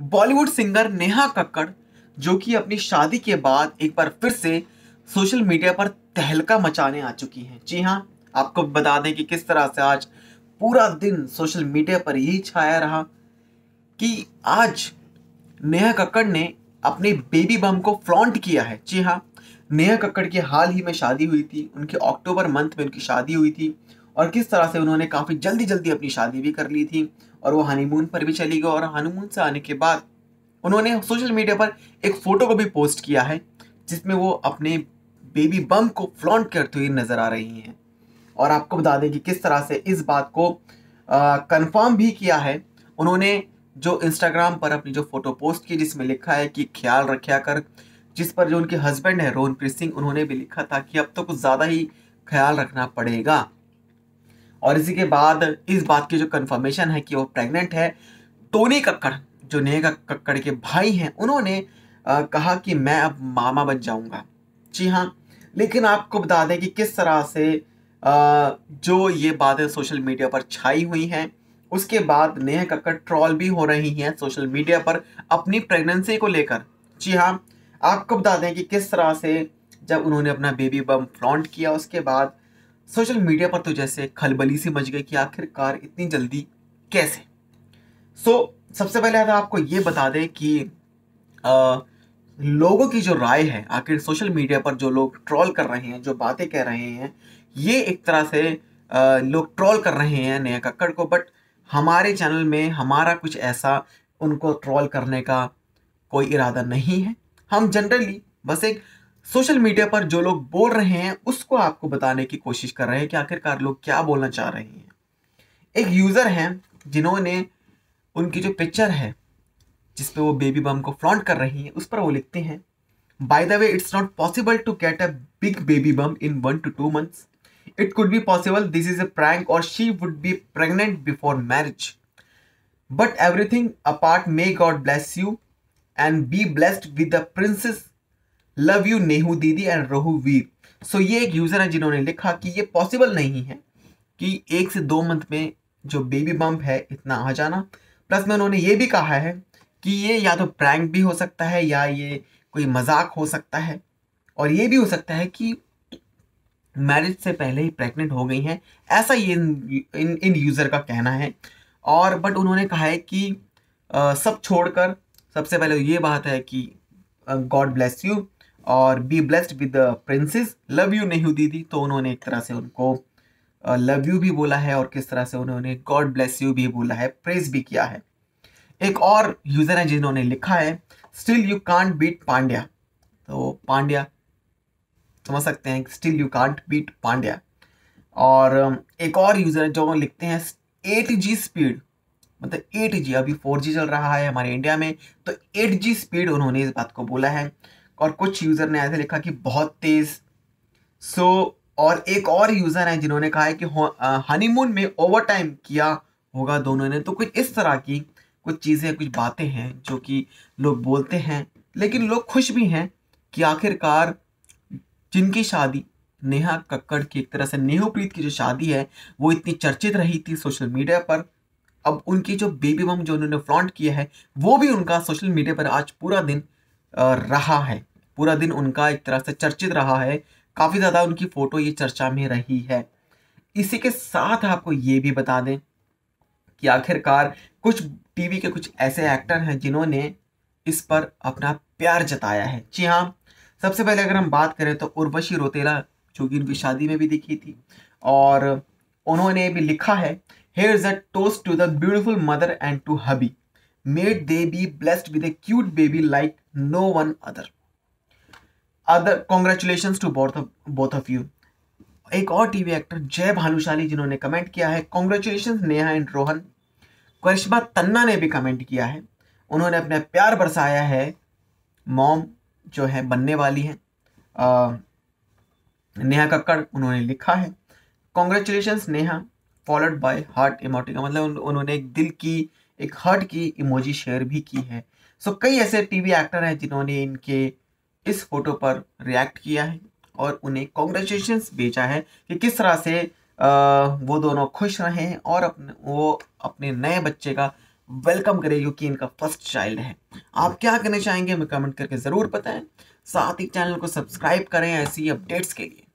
Bollywood singer Neha Kakkar जो कि अपनी शादी के बाद एक बार फिर से सोशल मीडिया पर तहलका मचाने आ चुकी हैं जी हाँ आपको बता दें कि किस तरह से आज पूरा दिन सोशल मीडिया पर ही छाया रहा कि आज नेहा कक्कड़ ने अपने बेबी बम को फ्लॉन्ट किया है जी हाँ नेहा कक्कड़ की हाल ही में शादी हुई थी उनके अक्टूबर मंथ में उनकी शादी हुई थी और किस तरह से उन्होंने काफ़ी जल्दी जल्दी अपनी शादी भी कर ली थी और वो हनीमून पर भी चली गई और हनीमून से आने के बाद उन्होंने सोशल मीडिया पर एक फ़ोटो को भी पोस्ट किया है जिसमें वो अपने बेबी बम को फ्लॉन्ट करते हुए नज़र आ रही हैं और आपको बता दें कि किस तरह से इस बात को कंफर्म भी किया है उन्होंने जो इंस्टाग्राम पर अपनी जो फ़ोटो पोस्ट की जिसमें लिखा है कि ख्याल रखा कर जिस पर जो उनके हस्बैंड है रोहनप्रीत सिंह उन्होंने भी लिखा था कि अब तो कुछ ज़्यादा ही ख्याल रखना पड़ेगा और इसी के बाद इस बात की जो कन्फर्मेशन है कि वो प्रेग्नेंट है टोनी कक्कड़ जो नेहा कक्कड़ के भाई हैं उन्होंने कहा कि मैं अब मामा बन जाऊंगा जी हाँ लेकिन आपको बता दें कि किस तरह से जो ये बातें सोशल मीडिया पर छाई हुई हैं उसके बाद नेहा कक्कड़ ट्रॉल भी हो रही हैं सोशल मीडिया पर अपनी प्रेगनेंसी को लेकर जी हाँ आपको बता दें कि किस तरह से जब उन्होंने अपना बेबी बम फ्लॉन्ट किया उसके बाद सोशल मीडिया पर तो जैसे खलबली सी मच गई कि आखिरकार इतनी जल्दी कैसे सो so, सबसे पहले अगर आपको ये बता दें कि आ, लोगों की जो राय है आखिर सोशल मीडिया पर जो लोग ट्रॉल कर रहे हैं जो बातें कह रहे हैं ये एक तरह से आ, लोग ट्रॉल कर रहे हैं नेहा कक्कड़ को बट हमारे चैनल में हमारा कुछ ऐसा उनको ट्रॉल करने का कोई इरादा नहीं है हम जनरली बस एक सोशल मीडिया पर जो लोग बोल रहे हैं उसको आपको बताने की कोशिश कर रहे हैं कि आखिरकार लोग क्या बोलना चाह रहे हैं एक यूज़र हैं जिन्होंने उनकी जो पिक्चर है जिस पे वो बेबी बम को फ्लॉन्ट कर रही हैं उस पर वो लिखते हैं by the way it's not possible to get a big baby bump in one two two months it could be possible this is a prank और she would be pregnant before marriage but everything apart may God bless you and be blessed with the princess love you Nehu didi and रोहू वीर सो ये एक user है जिन्होंने लिखा कि ये possible नहीं है कि एक से दो मंथ में जो बेबी बम्प है इतना आ जाना प्लस में उन्होंने ये भी कहा है कि ये या तो प्रैंक भी हो सकता है या ये कोई मजाक हो सकता है और ये भी हो सकता है कि मैरिज से पहले ही प्रेग्नेंट हो गई हैं ऐसा ये इन इन, इन यूज़र का कहना है और बट उन्होंने कहा है कि आ, सब छोड़कर सबसे पहले तो ये बात है कि गॉड ब्लेस यू और be blessed with the princess love you नहीं दी थी तो उन्होंने एक तरह से उनको लव यू भी बोला है और किस तरह से उन्होंने गॉड ब्लेस यू भी बोला है प्रेज भी किया है एक और यूज़र है जिन्होंने लिखा है still you can't beat Pandya तो पांड्या समझ सकते हैं still you can't beat Pandya और एक और यूज़र है जो लिखते हैं एट जी स्पीड मतलब एट जी अभी फोर जी चल रहा है हमारे इंडिया में तो एट जी स्पीड उन्होंने इस बात को बोला है और कुछ यूज़र ने ऐसे लिखा कि बहुत तेज़ सो so, और एक और यूज़र हैं जिन्होंने कहा है कि हनीमून में ओवर टाइम किया होगा दोनों ने तो कुछ इस तरह की कुछ चीज़ें कुछ बातें हैं जो कि लोग बोलते हैं लेकिन लोग खुश भी हैं कि आखिरकार जिनकी शादी नेहा कक्कड़ की एक तरह से नेहूप्रीत की जो शादी है वो इतनी चर्चित रही थी सोशल मीडिया पर अब उनकी जो बेबी बम जो उन्होंने फ्लॉन्ट किया है वो भी उनका सोशल मीडिया पर आज पूरा दिन रहा है पूरा दिन उनका एक तरह से चर्चित रहा है काफ़ी ज़्यादा उनकी फ़ोटो ये चर्चा में रही है इसी के साथ आपको ये भी बता दें कि आखिरकार कुछ टीवी के कुछ ऐसे एक्टर हैं जिन्होंने इस पर अपना प्यार जताया है जी हाँ सबसे पहले अगर हम बात करें तो उर्वशी रोतेला जो कि उनकी शादी में भी दिखी थी और उन्होंने भी लिखा है here is a toast to the beautiful mother and to hubby may they be blessed with a cute baby like no one other other congratulation to both both of you एक और टीवी एक्टर जय भानुशाली जिन्होंने comment किया है congratulation Neha and Rohan Karishma Tanna ने भी comment किया है उन्होंने अपना प्यार बरसाया है मॉम जो है बनने वाली है आ, नेहा कक्कड़ उन्होंने लिखा है congratulation Neha followed by heart emoticon मतलब उन, उन्होंने एक दिल की एक हर्ट की इमोजी शेयर भी की है सो so, कई ऐसे टीवी एक्टर हैं जिन्होंने इनके इस फोटो पर रिएक्ट किया है और उन्हें कॉन्ग्रेचुलेशन भेजा है कि किस तरह से वो दोनों खुश रहें और अपने वो अपने नए बच्चे का वेलकम करें क्योंकि इनका फर्स्ट चाइल्ड है आप क्या करना चाहेंगे हमें कमेंट करके ज़रूर बताएं साथ ही चैनल को सब्सक्राइब करें ऐसी अपडेट्स के लिए